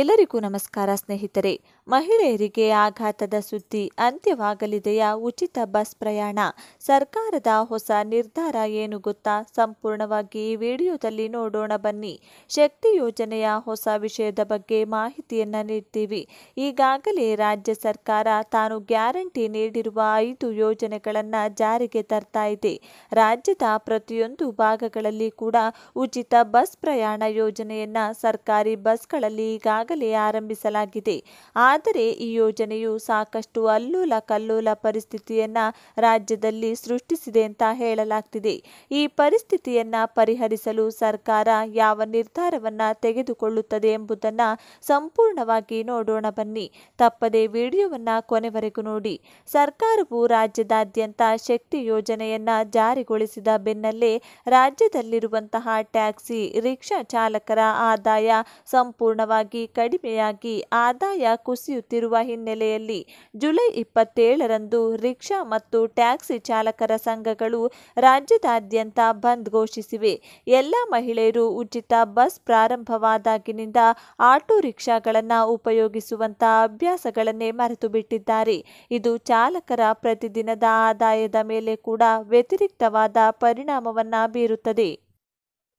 ಎಲ್ಲರಿಗೂ ನಮಸ್ಕಾರ ಸ್ನೇಹಿತರೆ ಮಹಿಳೆಯರಿಗೆ ಆಘಾತದ ಸುದ್ದಿ ಅಂತ್ಯವಾಗಲಿದೆಯಾ ಉಚಿತ ಬಸ್ ಪ್ರಯಾಣ ಸರ್ಕಾರದ ಹೊಸ ನಿರ್ಧಾರ ಏನು ಗೊತ್ತಾ ಸಂಪೂರ್ಣವಾಗಿ ಈ ವಿಡಿಯೋದಲ್ಲಿ ನೋಡೋಣ ಬನ್ನಿ ಶಕ್ತಿ ಯೋಜನೆಯ ಹೊಸ ವಿಷಯದ ಬಗ್ಗೆ ಮಾಹಿತಿಯನ್ನು ನೀಡ್ತೀವಿ ಈಗಾಗಲೇ ರಾಜ್ಯ ಸರ್ಕಾರ ತಾನು ಗ್ಯಾರಂಟಿ ನೀಡಿರುವ ಐದು ಯೋಜನೆಗಳನ್ನು ಜಾರಿಗೆ ತರ್ತಾ ಇದೆ ರಾಜ್ಯದ ಪ್ರತಿಯೊಂದು ಭಾಗಗಳಲ್ಲಿ ಕೂಡ ಉಚಿತ ಬಸ್ ಪ್ರಯಾಣ ಯೋಜನೆಯನ್ನು ಸರ್ಕಾರಿ ಬಸ್ಗಳಲ್ಲಿ ಈಗ ಆಗಲೇ ಆರಂಭಿಸಲಾಗಿದೆ ಆದರೆ ಈ ಯೋಜನೆಯು ಸಾಕಷ್ಟು ಅಲ್ಲೂಲ ಕಲ್ಲೂಲ ಪರಿಸ್ಥಿತಿಯನ್ನ ರಾಜ್ಯದಲ್ಲಿ ಸೃಷ್ಟಿಸಿದೆ ಅಂತ ಹೇಳಲಾಗ್ತಿದೆ ಈ ಪರಿಸ್ಥಿತಿಯನ್ನ ಪರಿಹರಿಸಲು ಸರ್ಕಾರ ಯಾವ ನಿರ್ಧಾರವನ್ನ ತೆಗೆದುಕೊಳ್ಳುತ್ತದೆ ಎಂಬುದನ್ನು ಸಂಪೂರ್ಣವಾಗಿ ನೋಡೋಣ ಬನ್ನಿ ತಪ್ಪದೆ ವಿಡಿಯೋವನ್ನ ಕೊನೆವರೆಗೂ ನೋಡಿ ಸರ್ಕಾರವು ರಾಜ್ಯದಾದ್ಯಂತ ಶಕ್ತಿ ಯೋಜನೆಯನ್ನ ಜಾರಿಗೊಳಿಸಿದ ಬೆನ್ನಲ್ಲೇ ರಾಜ್ಯದಲ್ಲಿರುವಂತಹ ಟ್ಯಾಕ್ಸಿ ರಿಕ್ಷಾ ಚಾಲಕರ ಆದಾಯ ಸಂಪೂರ್ಣವಾಗಿ ಕಡಿಮೆಯಾಗಿ ಆದಾಯ ಕುಸಿಯುತ್ತಿರುವ ಹಿನ್ನೆಲೆಯಲ್ಲಿ ಜುಲೈ ಇಪ್ಪತ್ತೇಳರಂದು ರಿಕ್ಷಾ ಮತ್ತು ಟ್ಯಾಕ್ಸಿ ಚಾಲಕರ ಸಂಘಗಳು ರಾಜ್ಯದಾದ್ಯಂತ ಬಂದ್ ಘೋಷಿಸಿವೆ ಎಲ್ಲ ಮಹಿಳೆಯರು ಉಚಿತ ಬಸ್ ಪ್ರಾರಂಭವಾದಾಗಿನಿಂದ ಆಟೋ ರಿಕ್ಷಾಗಳನ್ನು ಉಪಯೋಗಿಸುವಂಥ ಅಭ್ಯಾಸಗಳನ್ನೇ ಮರೆತು ಬಿಟ್ಟಿದ್ದಾರೆ ಇದು ಚಾಲಕರ ಪ್ರತಿದಿನದ ಆದಾಯದ ಮೇಲೆ ಕೂಡ ವ್ಯತಿರಿಕ್ತವಾದ ಪರಿಣಾಮವನ್ನು ಬೀರುತ್ತದೆ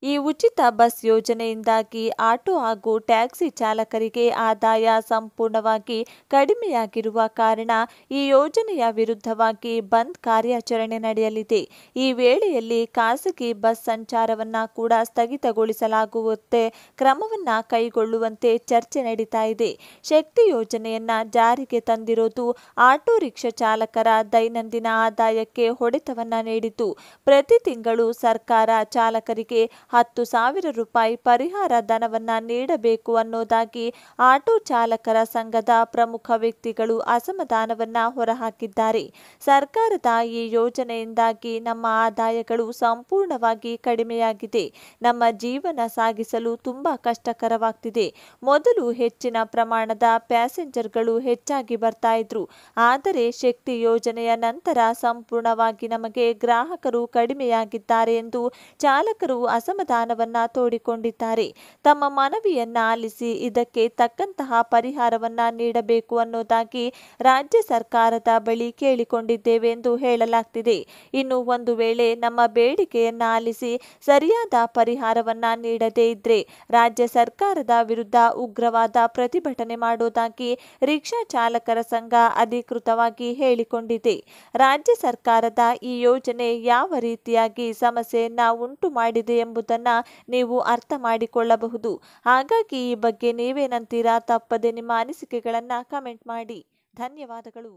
ಈ ಉಚಿತ ಬಸ್ ಯೋಜನೆಯಿಂದಾಗಿ ಆಟೋ ಹಾಗೂ ಟ್ಯಾಕ್ಸಿ ಚಾಲಕರಿಗೆ ಆದಾಯ ಸಂಪೂರ್ಣವಾಗಿ ಕಡಿಮೆಯಾಗಿರುವ ಕಾರಣ ಈ ಯೋಜನೆಯ ವಿರುದ್ಧವಾಗಿ ಬಂದ್ ಕಾರ್ಯಾಚರಣೆ ನಡೆಯಲಿದೆ ಈ ವೇಳೆಯಲ್ಲಿ ಖಾಸಗಿ ಬಸ್ ಸಂಚಾರವನ್ನ ಕೂಡ ಸ್ಥಗಿತಗೊಳಿಸಲಾಗುವಂತೆ ಕ್ರಮವನ್ನ ಕೈಗೊಳ್ಳುವಂತೆ ಚರ್ಚೆ ನಡೀತಾ ಇದೆ ಶಕ್ತಿ ಯೋಜನೆಯನ್ನ ಜಾರಿಗೆ ತಂದಿರೋದು ಆಟೋ ರಿಕ್ಷಾ ಚಾಲಕರ ದೈನಂದಿನ ಆದಾಯಕ್ಕೆ ಹೊಡೆತವನ್ನ ನೀಡಿತು ಪ್ರತಿ ತಿಂಗಳು ಸರ್ಕಾರ ಚಾಲಕರಿಗೆ ಹತ್ತು ಸಾವಿರ ರೂಪಾಯಿ ಪರಿಹಾರ ಧನವನ್ನು ನೀಡಬೇಕು ಅನ್ನೋದಾಗಿ ಆಟೋ ಚಾಲಕರ ಸಂಘದ ಪ್ರಮುಖ ವ್ಯಕ್ತಿಗಳು ಅಸಮಾಧಾನವನ್ನು ಹೊರಹಾಕಿದ್ದಾರೆ ಸರ್ಕಾರದ ಈ ಯೋಜನೆಯಿಂದಾಗಿ ನಮ್ಮ ಆದಾಯಗಳು ಸಂಪೂರ್ಣವಾಗಿ ಕಡಿಮೆಯಾಗಿದೆ ನಮ್ಮ ಜೀವನ ಸಾಗಿಸಲು ತುಂಬಾ ಕಷ್ಟಕರವಾಗ್ತಿದೆ ಮೊದಲು ಹೆಚ್ಚಿನ ಪ್ರಮಾಣದ ಪ್ಯಾಸೆಂಜರ್ಗಳು ಹೆಚ್ಚಾಗಿ ಬರ್ತಾ ಇದ್ರು ಆದರೆ ಶಕ್ತಿ ಯೋಜನೆಯ ನಂತರ ಸಂಪೂರ್ಣವಾಗಿ ನಮಗೆ ಗ್ರಾಹಕರು ಕಡಿಮೆಯಾಗಿದ್ದಾರೆ ಎಂದು ಚಾಲಕರು ಅಸಮ ಶ್ರಮದಾನವನ್ನ ತೋಡಿಕೊಂಡಿದ್ದಾರೆ ತಮ್ಮ ಮನವಿಯನ್ನ ಆಲಿಸಿ ಇದಕ್ಕೆ ತಕ್ಕಂತಹ ಪರಿಹಾರವನ್ನ ನೀಡಬೇಕು ಅನ್ನೋದಾಗಿ ರಾಜ್ಯ ಸರ್ಕಾರದ ಬಳಿ ಕೇಳಿಕೊಂಡಿದ್ದೇವೆ ಎಂದು ಹೇಳಲಾಗ್ತಿದೆ ಇನ್ನು ಒಂದು ವೇಳೆ ನಮ್ಮ ಬೇಡಿಕೆಯನ್ನ ಆಲಿಸಿ ಸರಿಯಾದ ಪರಿಹಾರವನ್ನ ನೀಡದೇ ಇದ್ರೆ ರಾಜ್ಯ ಸರ್ಕಾರದ ವಿರುದ್ಧ ಉಗ್ರವಾದ ಪ್ರತಿಭಟನೆ ಮಾಡೋದಾಗಿ ರಿಕ್ಷಾ ಚಾಲಕರ ಸಂಘ ಅಧಿಕೃತವಾಗಿ ಹೇಳಿಕೊಂಡಿದೆ ರಾಜ್ಯ ಸರ್ಕಾರದ ಈ ಯೋಜನೆ ಯಾವ ರೀತಿಯಾಗಿ ಸಮಸ್ಯೆಯನ್ನ ಉಂಟು ಮಾಡಿದೆ ಎಂಬುದನ್ನು ಎಂಬುದನ್ನು ನೀವು ಅರ್ಥ ಮಾಡಿಕೊಳ್ಳಬಹುದು ಹಾಗಾಗಿ ಈ ಬಗ್ಗೆ ನೀವೇನಂತೀರಾ ತಪ್ಪದೆ ನಿಮ್ಮ ಅನಿಸಿಕೆಗಳನ್ನು ಕಮೆಂಟ್ ಮಾಡಿ ಧನ್ಯವಾದಗಳು